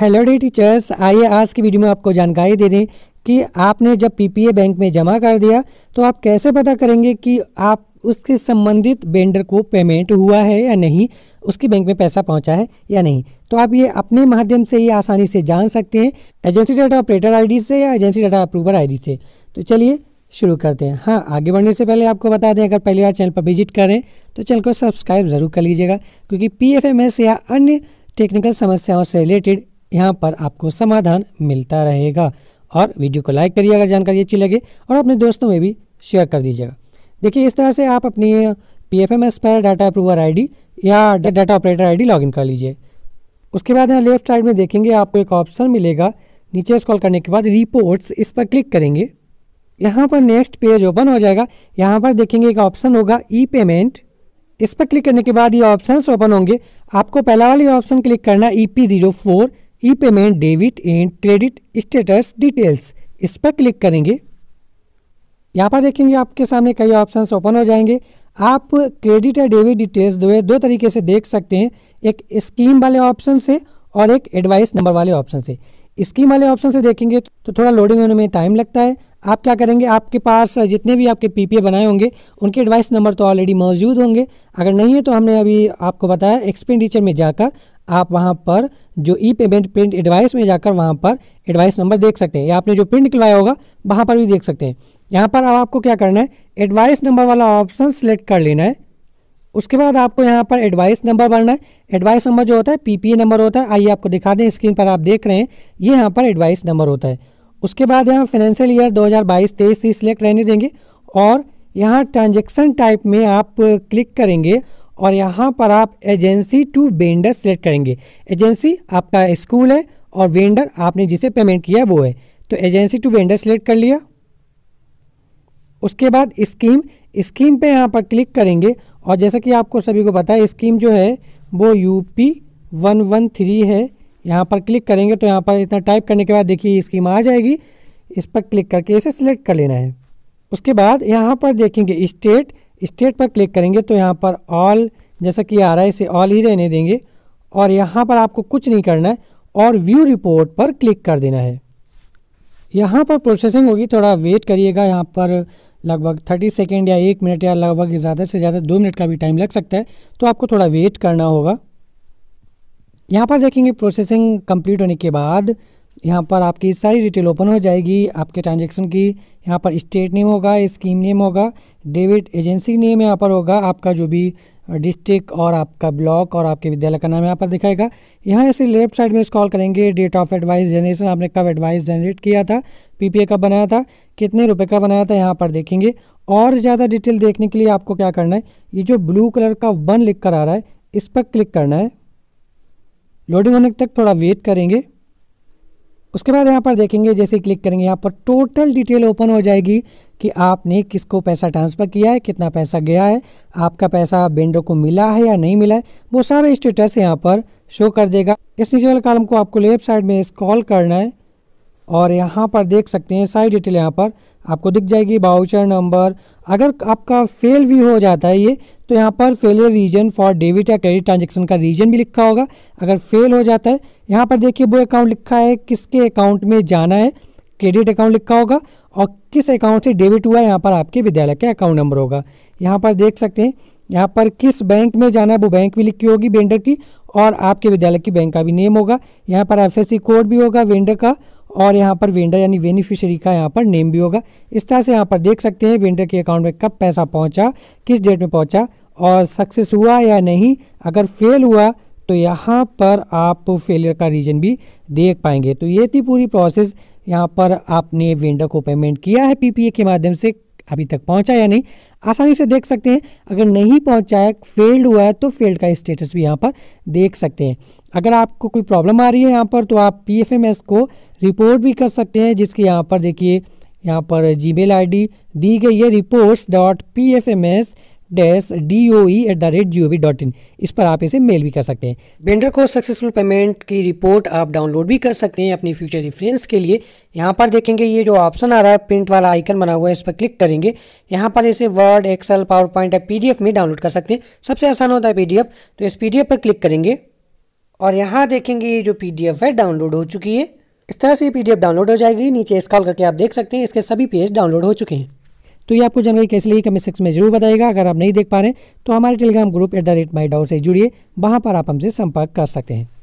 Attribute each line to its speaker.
Speaker 1: hello day teachers आइए आज की वीडियो में आपको जानकारी दे दें कि आपने जब पीपीए बैंक में जमा कर दिया तो आप कैसे पता करेंगे कि आप उसके संबंधित वेंडर को पेमेंट हुआ है या नहीं उसके बैंक में पैसा पहुंचा है या नहीं तो आप ये अपने माध्यम से ही आसानी से जान सकते हैं एजेंसी डाटा ऑपरेटर आई से या एजेंसी डाटा अप्रूवर आई से तो चलिए शुरू करते हैं हाँ आगे बढ़ने से पहले आपको बता दें अगर पहली बार चैनल पर विजिट करें तो चैनल को सब्सक्राइब ज़रूर कर लीजिएगा क्योंकि पी या अन्य टेक्निकल समस्याओं से रिलेटेड यहाँ पर आपको समाधान मिलता रहेगा और वीडियो को लाइक करिए अगर जानकारी अच्छी लगे और अपने दोस्तों में भी शेयर कर दीजिएगा देखिए इस तरह से आप अपनी पी एफ एम एस पर डाटा अप्रूवर आईडी या डाटा ऑपरेटर आईडी लॉगिन कर लीजिए उसके बाद यहाँ लेफ्ट साइड में देखेंगे आपको एक ऑप्शन मिलेगा नीचे स्क्रॉल करने के बाद रिपोर्ट्स इस पर क्लिक करेंगे यहाँ पर नेक्स्ट पेज ओपन हो जाएगा यहाँ पर देखेंगे एक ऑप्शन होगा ई पेमेंट इस पर क्लिक करने के बाद ये ऑप्शन ओपन होंगे आपको पहला वाली ऑप्शन क्लिक करना E P zero four e payment debit and credit status details इस पर क्लिक करेंगे यहाँ पर देखेंगे आपके सामने कई ऑप्शन ओपन हो जाएंगे आप क्रेडिट या डेबिट डिटेल्स दो दो तरीके से देख सकते हैं एक स्कीम वाले ऑप्शन से और एक एडवाइस नंबर वाले ऑप्शन से स्कीम वाले ऑप्शन से देखेंगे तो, तो थोड़ा लोडिंग होने में टाइम लगता है आप क्या करेंगे आपके पास जितने भी आपके पीपीए बनाए होंगे उनके एडवाइस नंबर तो ऑलरेडी मौजूद होंगे अगर नहीं है तो हमने अभी आपको बताया एक्सपेंडिचर में जाकर आप वहाँ पर जो ई पेमेंट प्रिंट एडवाइस में जाकर वहाँ पर एडवाइस नंबर देख सकते हैं या आपने जो प्रिंट निकलवाया होगा वहाँ पर भी देख सकते हैं यहाँ पर अब आपको क्या करना है एडवाइस नंबर वाला ऑप्शन सेलेक्ट कर लेना है उसके बाद आपको यहाँ पर एडवाइस नंबर भरना है एडवाइस नंबर जो होता है पीपीए नंबर होता है आइए आपको दिखा दें स्क्रीन पर आप देख रहे हैं ये यहाँ पर एडवाइस नंबर होता है उसके बाद यहाँ फाइनेंशियल ईयर 2022-23 से सिलेक्ट रहने देंगे और यहाँ ट्रांजेक्शन टाइप में आप क्लिक करेंगे और यहाँ पर आप एजेंसी टू वेंडर सेलेक्ट करेंगे एजेंसी आपका स्कूल है और वेंडर आपने जिसे पेमेंट किया वो है तो एजेंसी टू वेंडर सेलेक्ट कर लिया उसके बाद स्कीम स्कीम पे यहाँ पर क्लिक करेंगे और जैसा कि आपको सभी को पता है स्कीम जो है वो U P one one three है यहाँ पर क्लिक करेंगे तो यहाँ पर इतना टाइप करने के बाद देखिए ये स्कीम आ जाएगी इस पर क्लिक करके इसे सिलेक्ट कर लेना है उसके बाद यहाँ पर देखेंगे स्टेट स्टेट पर क्लिक करेंगे तो यहाँ पर ऑल जैसा कि आ रहा है इसे ऑल ही रहने देंगे और यहाँ पर आपको कुछ नहीं करना है और व्यू रिपोर्ट पर क्लिक कर देना है यहाँ पर प्रोसेसिंग होगी थोड़ा वेट करिएगा यहाँ पर लगभग थर्टी सेकेंड या एक मिनट या लगभग ज़्यादा से ज़्यादा दो मिनट का भी टाइम लग सकता है तो आपको थोड़ा वेट करना होगा यहाँ पर देखेंगे प्रोसेसिंग कंप्लीट होने के बाद यहाँ पर आपकी सारी डिटेल ओपन हो जाएगी आपके ट्रांजैक्शन की यहाँ पर स्टेट नेम होगा स्कीम नेम होगा डेबिट एजेंसी नेम यहाँ पर होगा आपका जो भी डिस्ट्रिक्ट और आपका ब्लॉक और आपके विद्यालय का नाम यहाँ पर दिखाएगा यहाँ ऐसे लेफ्ट साइड में कॉल करेंगे डेट ऑफ एडवाइस जनरेशन आपने कब एडवाइस जनरेट किया था पीपीए कब बनाया था कितने रुपए का बनाया था यहाँ पर देखेंगे और ज़्यादा डिटेल देखने के लिए आपको क्या करना है ये जो ब्लू कलर का वन लिख कर आ रहा है इस पर क्लिक करना है लोडिंग होने तक थोड़ा वेट करेंगे उसके बाद यहाँ पर देखेंगे जैसे क्लिक करेंगे यहाँ पर टोटल डिटेल ओपन हो जाएगी कि आपने किसको पैसा ट्रांसफ़र किया है कितना पैसा गया है आपका पैसा बेंडो को मिला है या नहीं मिला है वो सारा स्टेटस यहाँ पर शो कर देगा इस नीचे वाले कॉलम को आपको लेफ्ट साइड में स्क्रॉल करना है और यहाँ पर देख सकते हैं सारी डिटेल यहाँ पर आपको दिख जाएगी बाउचर नंबर अगर आपका फेल भी हो जाता है ये तो यहाँ पर फेलियर रीजन फॉर डेबिट या क्रेडिट ट्रांजेक्शन का रीजन भी लिखा होगा अगर फेल हो जाता है यहाँ पर देखिए वो अकाउंट लिखा है किसके अकाउंट में जाना है क्रेडिट अकाउंट लिखा होगा और किस अकाउंट से डेबिट हुआ है यहाँ पर आपके विद्यालय का अकाउंट नंबर होगा यहाँ पर देख सकते हैं यहाँ पर किस बैंक में जाना है वो बैंक भी लिखी होगी वेंडर की और आपके विद्यालय की बैंक का भी नेम होगा यहाँ पर एफ कोड भी होगा वेंडर का और यहाँ पर वेंडर यानी बेनिफिशियरी का यहाँ पर नेम भी होगा इस तरह से यहाँ पर देख सकते हैं वेंडर के अकाउंट में कब पैसा पहुँचा किस डेट में पहुँचा और सक्सेस हुआ या नहीं अगर फेल हुआ तो यहाँ पर आप फेलियर का रीज़न भी देख पाएंगे तो ये थी पूरी प्रोसेस यहाँ पर आपने वेंडर को पेमेंट किया है पीपीए के माध्यम से अभी तक पहुंचा या नहीं आसानी से देख सकते हैं अगर नहीं पहुंचा है फेल्ड हुआ है तो फेल्ड का स्टेटस भी यहाँ पर देख सकते हैं अगर आपको कोई प्रॉब्लम आ रही है यहाँ पर तो आप पी को रिपोर्ट भी कर सकते हैं जिसके यहाँ पर देखिए यहाँ पर जी मेल दी गई है reports dot P F M S dash D O E at the rate G O V dot in इस पर आप इसे मेल भी कर सकते हैं वेंडर को सक्सेसफुल पेमेंट की रिपोर्ट आप डाउनलोड भी कर सकते हैं अपनी फ्यूचर रिफरेंस के लिए यहाँ पर देखेंगे ये जो ऑप्शन आ रहा है प्रिंट वाला आइकन बना हुआ है इस पर क्लिक करेंगे यहाँ पर इसे वर्ड एक्सेल पावर पॉइंट या पी में डाउनलोड कर सकते हैं सबसे आसान होता है पी तो इस पी पर क्लिक करेंगे और यहाँ देखेंगे ये जो पी है डाउनलोड हो चुकी है इस तरह से ये पी डाउनलोड हो जाएगी नीचे स्कॉल करके आप देख सकते हैं इसके सभी पेज डाउनलोड हो चुके हैं तो ये आपको जानकारी कैसे लगी कमेंट सेक्शन में जरूर बताएगा अगर आप नहीं देख पा रहे तो हमारे टेलीग्राम ग्रुप एट से जुड़िए वहाँ पर आप हमसे संपर्क कर सकते हैं